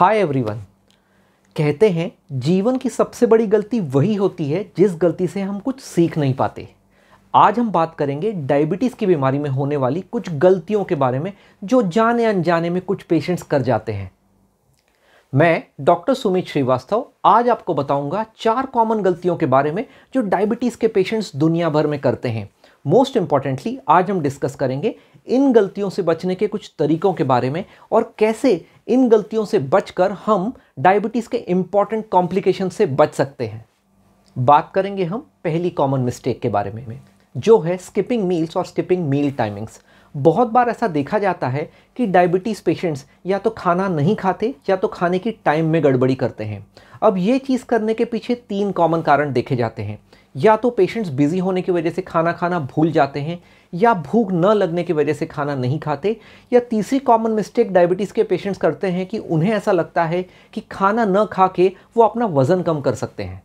hi everyone कहते हैं जीवन की सबसे बड़ी गलती वही होती है जिस गलती से हम कुछ सीख नहीं पाते आज हम बात करेंगे डायबिटीज़ की बीमारी में होने वाली कुछ गलतियों के बारे में जो जाने अनजाने में कुछ पेशेंट्स कर जाते हैं मैं डॉक्टर सुमित श्रीवास्तव आज आपको बताऊंगा चार कॉमन गलतियों के बारे में जो डायबिटीज़ के पेशेंट्स दुनिया भर में करते हैं मोस्ट इम्पॉर्टेंटली आज हम डिस्कस करेंगे इन गलतियों से बचने के कुछ तरीकों के बारे में और कैसे इन गलतियों से बचकर हम डायबिटीज़ के इम्पॉर्टेंट कॉम्प्लिकेशन से बच सकते हैं बात करेंगे हम पहली कॉमन मिस्टेक के बारे में जो है स्किपिंग मील्स और स्किपिंग मील टाइमिंग्स बहुत बार ऐसा देखा जाता है कि डायबिटीज़ पेशेंट्स या तो खाना नहीं खाते या तो खाने की टाइम में गड़बड़ी करते हैं अब ये चीज़ करने के पीछे तीन कॉमन कारण देखे जाते हैं या तो पेशेंट्स बिज़ी होने की वजह से खाना खाना भूल जाते हैं या भूख न लगने की वजह से खाना नहीं खाते या तीसरी कॉमन मिस्टेक डायबिटीज़ के पेशेंट्स करते हैं कि उन्हें ऐसा लगता है कि खाना न खा के वो अपना वज़न कम कर सकते हैं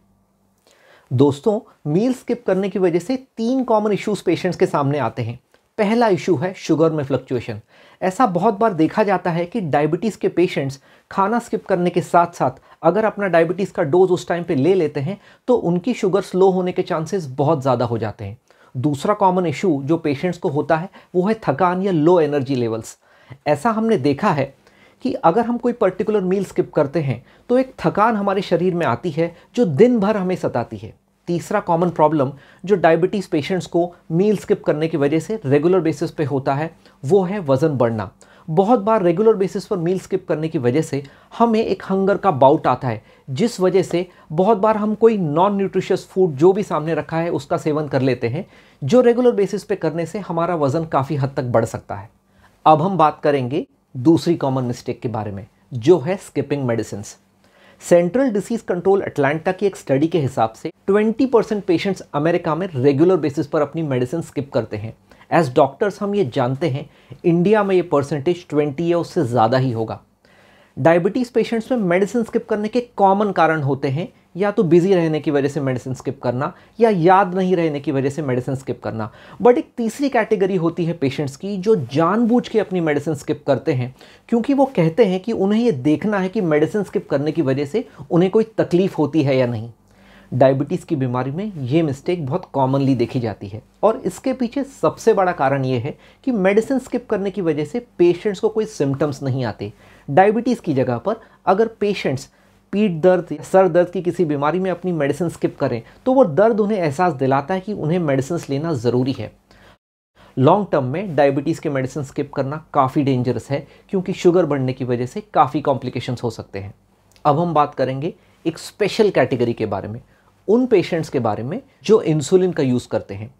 दोस्तों मील स्किप करने की वजह से तीन कॉमन इश्यूज पेशेंट्स के सामने आते हैं पहला इशू है शुगर में फ्लक्चुएशन ऐसा बहुत बार देखा जाता है कि डायबिटीज़ के पेशेंट्स खाना स्किप करने के साथ साथ अगर अपना डायबिटीज़ का डोज उस टाइम पे ले लेते हैं तो उनकी शुगर स्लो होने के चांसेस बहुत ज़्यादा हो जाते हैं दूसरा कॉमन इशू जो पेशेंट्स को होता है वो है थकान या लो एनर्जी लेवल्स ऐसा हमने देखा है कि अगर हम कोई पर्टिकुलर मील स्किप करते हैं तो एक थकान हमारे शरीर में आती है जो दिन भर हमें सताती है तीसरा कॉमन प्रॉब्लम जो डायबिटीज़ पेशेंट्स को मील स्किप करने की वजह से रेगुलर बेसिस पे होता है वो है वज़न बढ़ना बहुत बार रेगुलर बेसिस पर मील स्किप करने की वजह से हमें एक हंगर का बाउट आता है जिस वजह से बहुत बार हम कोई नॉन न्यूट्रिशियस फूड जो भी सामने रखा है उसका सेवन कर लेते हैं जो रेगुलर बेसिस पे करने से हमारा वज़न काफ़ी हद तक बढ़ सकता है अब हम बात करेंगे दूसरी कॉमन मिस्टेक के बारे में जो है skipping medicine central disease control Atlanta की एक स्टडी के हिसाब से 20 परसेंट पेशेंट्स अमेरिका में रेगुलर बेसिस पर अपनी मेडिसिन स्किप करते हैं एज डॉक्टर्स हम ये जानते हैं इंडिया में ये परसेंटेज ट्वेंटी या उससे ज़्यादा ही होगा डायबिटीज़ पेशेंट्स में मेडिसिन स्किप करने के कॉमन कारण होते हैं या तो बिजी रहने की वजह से मेडिसिन स्किप करना या याद नहीं रहने की वजह से मेडिसिन स्किप करना बट एक तीसरी कैटेगरी होती है पेशेंट्स की जो जानबूझ के अपनी मेडिसिन स्किप करते हैं क्योंकि वो कहते हैं कि उन्हें ये देखना है कि मेडिसिन स्किप करने की वजह से उन्हें कोई तकलीफ़ होती है या नहीं डायबिटीज़ की बीमारी में ये मिस्टेक बहुत कॉमनली देखी जाती है और इसके पीछे सबसे बड़ा कारण ये है कि मेडिसिन स्किप करने की वजह से पेशेंट्स को कोई सिम्टम्स नहीं आते डायबिटीज़ की जगह पर अगर पेशेंट्स पीठ दर्द या सर दर्द की किसी बीमारी में अपनी मेडिसिन स्किप करें तो वो दर्द उन्हें एहसास दिलाता है कि उन्हें मेडिसिन लेना ज़रूरी है लॉन्ग टर्म में डायबिटीज़ के मेडिसिन स्किप करना काफ़ी डेंजरस है क्योंकि शुगर बढ़ने की वजह से काफ़ी कॉम्प्लिकेशंस हो सकते हैं अब हम बात करेंगे एक स्पेशल कैटेगरी के बारे में उन पेशेंट्स के बारे में जो इंसुलिन का यूज़ करते हैं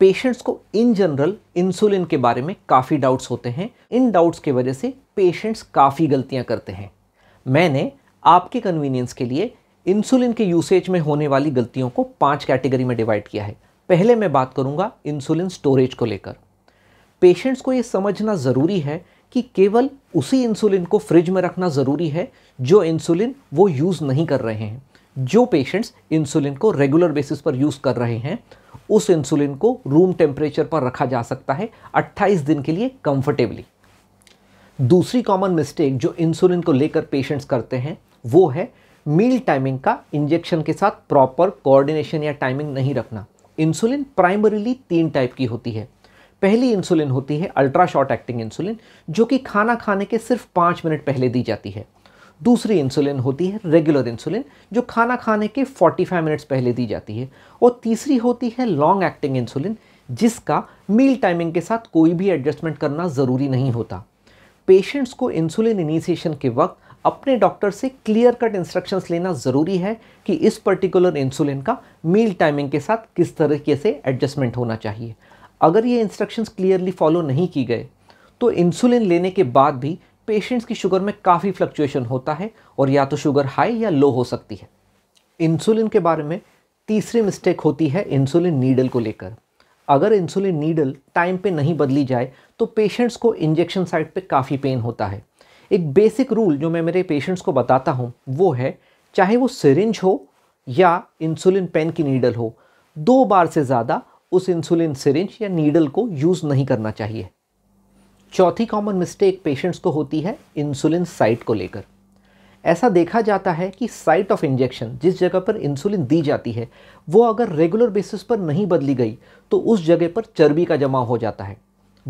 पेशेंट्स को इन जनरल इंसुलिन के बारे में काफ़ी डाउट्स होते हैं इन डाउट्स की वजह से पेशेंट्स काफ़ी गलतियां करते हैं मैंने आपके कन्वीनियंस के लिए इंसुलिन के यूसेज में होने वाली गलतियों को पांच कैटेगरी में डिवाइड किया है पहले मैं बात करूंगा इंसुलिन स्टोरेज को लेकर पेशेंट्स को ये समझना ज़रूरी है कि केवल उसी इंसुलिन को फ्रिज में रखना ज़रूरी है जो इंसुलिन वो यूज़ नहीं कर रहे हैं जो पेशेंट्स इंसुलिन को रेगुलर बेसिस पर यूज़ कर रहे हैं उस इंसुलिन को रूम टेम्परेचर पर रखा जा सकता है 28 दिन के लिए कंफर्टेबली दूसरी कॉमन मिस्टेक जो इंसुलिन को लेकर पेशेंट्स करते हैं वो है मील टाइमिंग का इंजेक्शन के साथ प्रॉपर कोऑर्डिनेशन या टाइमिंग नहीं रखना इंसुलिन प्राइमरीली तीन टाइप की होती है पहली इंसुलिन होती है अल्ट्रा शॉर्ट एक्टिंग इंसुलिन जो कि खाना खाने के सिर्फ पाँच मिनट पहले दी जाती है दूसरी इंसुलिन होती है रेगुलर इंसुलिन जो खाना खाने के 45 मिनट्स पहले दी जाती है और तीसरी होती है लॉन्ग एक्टिंग इंसुलिन जिसका मील टाइमिंग के साथ कोई भी एडजस्टमेंट करना ज़रूरी नहीं होता पेशेंट्स को इंसुलिन इनिशिएशन के वक्त अपने डॉक्टर से क्लियर कट इंस्ट्रक्शंस लेना ज़रूरी है कि इस पर्टिकुलर इंसुलिन का मील टाइमिंग के साथ किस तरीके से एडजस्टमेंट होना चाहिए अगर ये इंस्ट्रक्शंस क्लियरली फॉलो नहीं की गए तो इंसुलिन लेने के बाद भी पेशेंट्स की शुगर में काफ़ी फ्लक्चुएशन होता है और या तो शुगर हाई या लो हो सकती है इंसुलिन के बारे में तीसरी मिस्टेक होती है इंसुलिन नीडल को लेकर अगर इंसुलिन नीडल टाइम पे नहीं बदली जाए तो पेशेंट्स को इंजेक्शन साइड पे काफ़ी पेन होता है एक बेसिक रूल जो मैं मेरे पेशेंट्स को बताता हूँ वो है चाहे वो सिरिंज हो या इंसुलिन पेन की नीडल हो दो बार से ज़्यादा उस इंसुलिन सिरिंज या नीडल को यूज़ नहीं करना चाहिए चौथी कॉमन मिस्टेक पेशेंट्स को होती है इंसुलिन साइट को लेकर ऐसा देखा जाता है कि साइट ऑफ इंजेक्शन जिस जगह पर इंसुलिन दी जाती है वो अगर रेगुलर बेसिस पर नहीं बदली गई तो उस जगह पर चर्बी का जमा हो जाता है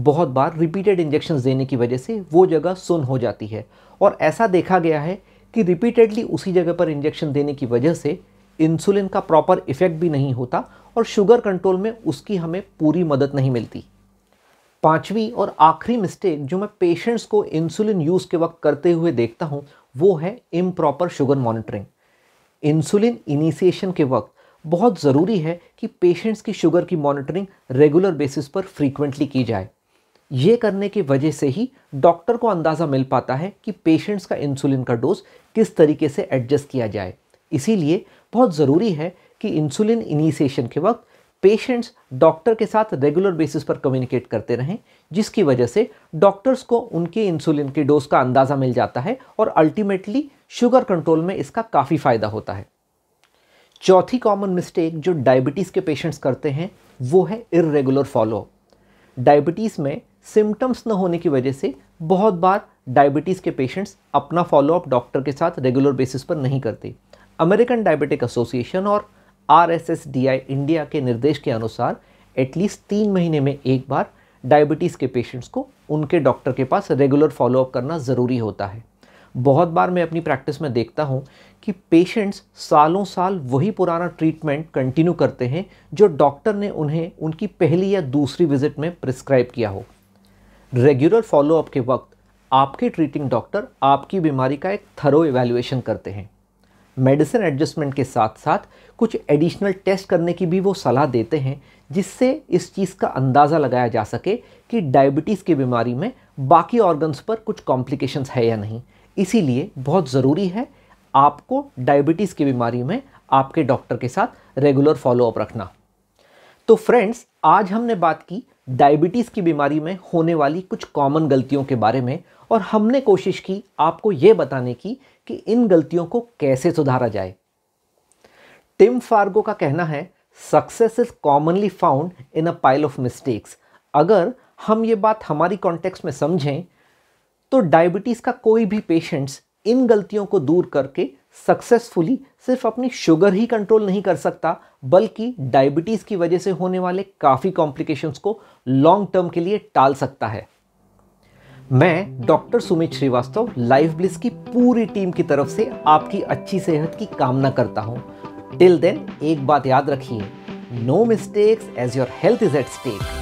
बहुत बार रिपीटेड इंजेक्शन देने की वजह से वो जगह सुन हो जाती है और ऐसा देखा गया है कि रिपीटेडली उसी जगह पर इंजेक्शन देने की वजह से इंसुलिन का प्रॉपर इफ़ेक्ट भी नहीं होता और शुगर कंट्रोल में उसकी हमें पूरी मदद नहीं मिलती पांचवी और आखिरी मिस्टेक जो मैं पेशेंट्स को इंसुलिन यूज़ के वक्त करते हुए देखता हूँ वो है improper sugar monitoring insulin initiation के वक्त बहुत ज़रूरी है कि पेशेंट्स की शुगर की मॉनिटरिंग रेगुलर बेसिस पर फ्रीक्वेंटली की जाए ये करने की वजह से ही डॉक्टर को अंदाज़ा मिल पाता है कि पेशेंट्स का इंसुलिन का डोज किस तरीके से एडजस्ट किया जाए इसीलिए बहुत ज़रूरी है कि इंसुलिन इनिशिएशन के वक्त पेशेंट्स डॉक्टर के साथ रेगुलर बेसिस पर कम्युनिकेट करते रहें जिसकी वजह से डॉक्टर्स को उनके इंसुलिन के डोज का अंदाज़ा मिल जाता है और अल्टीमेटली शुगर कंट्रोल में इसका काफ़ी फ़ायदा होता है चौथी कॉमन मिस्टेक जो डायबिटीज़ के पेशेंट्स करते हैं वो है इरेगुलर फॉलो डायबिटीज़ में सिम्टम्स न होने की वजह से बहुत बार डायबिटीज़ के पेशेंट्स अपना फॉलोअप डॉक्टर के साथ रेगुलर बेसिस पर नहीं करते अमेरिकन डायबिटिक एसोसिएशन और R S S D I India के निर्देश के अनुसार एटलीस्ट तीन महीने में एक बार डायबिटीज़ के पेशेंट्स को उनके डॉक्टर के पास रेगुलर फॉलोअप करना ज़रूरी होता है बहुत बार मैं अपनी प्रैक्टिस में देखता हूँ कि पेशेंट्स सालों साल वही पुराना ट्रीटमेंट कंटिन्यू करते हैं जो डॉक्टर ने उन्हें उनकी पहली या दूसरी विजिट में प्रिस्क्राइब किया हो रेगुलर फॉलोअप के वक्त आपके ट्रीटिंग डॉक्टर आपकी बीमारी का एक थरो इवेल्युएशन करते हैं मेडिसिन एडजस्टमेंट के साथ साथ कुछ एडिशनल टेस्ट करने की भी वो सलाह देते हैं जिससे इस चीज़ का अंदाज़ा लगाया जा सके कि डायबिटीज़ की बीमारी में बाकी ऑर्गन्स पर कुछ कॉम्प्लिकेशंस है या नहीं इसीलिए बहुत ज़रूरी है आपको डायबिटीज़ की बीमारी में आपके डॉक्टर के साथ रेगुलर फॉलोअप रखना तो फ्रेंड्स आज हमने बात की डायबिटीज़ की बीमारी में होने वाली कुछ कॉमन गलतियों के बारे में और हमने कोशिश की आपको ये बताने की कि इन गलतियों को कैसे सुधारा जाए टिम फार्गो का कहना है success is commonly found in a pile of mistakes अगर हम ये बात हमारी कॉन्टेक्स्ट में समझें तो डायबिटीज़ का कोई भी पेशेंट्स इन गलतियों को दूर करके सक्सेसफुली सिर्फ अपनी शुगर ही कंट्रोल नहीं कर सकता बल्कि डायबिटीज़ की वजह से होने वाले काफ़ी कॉम्प्लिकेशंस को लॉन्ग टर्म के लिए टाल सकता है मैं doctor Sumit Shrivastava life bliss की पूरी टीम की तरफ से आपकी अच्छी सेहत की कामना करता हूँ टिल देन एक बात याद रखिए no mistakes as your health is at stake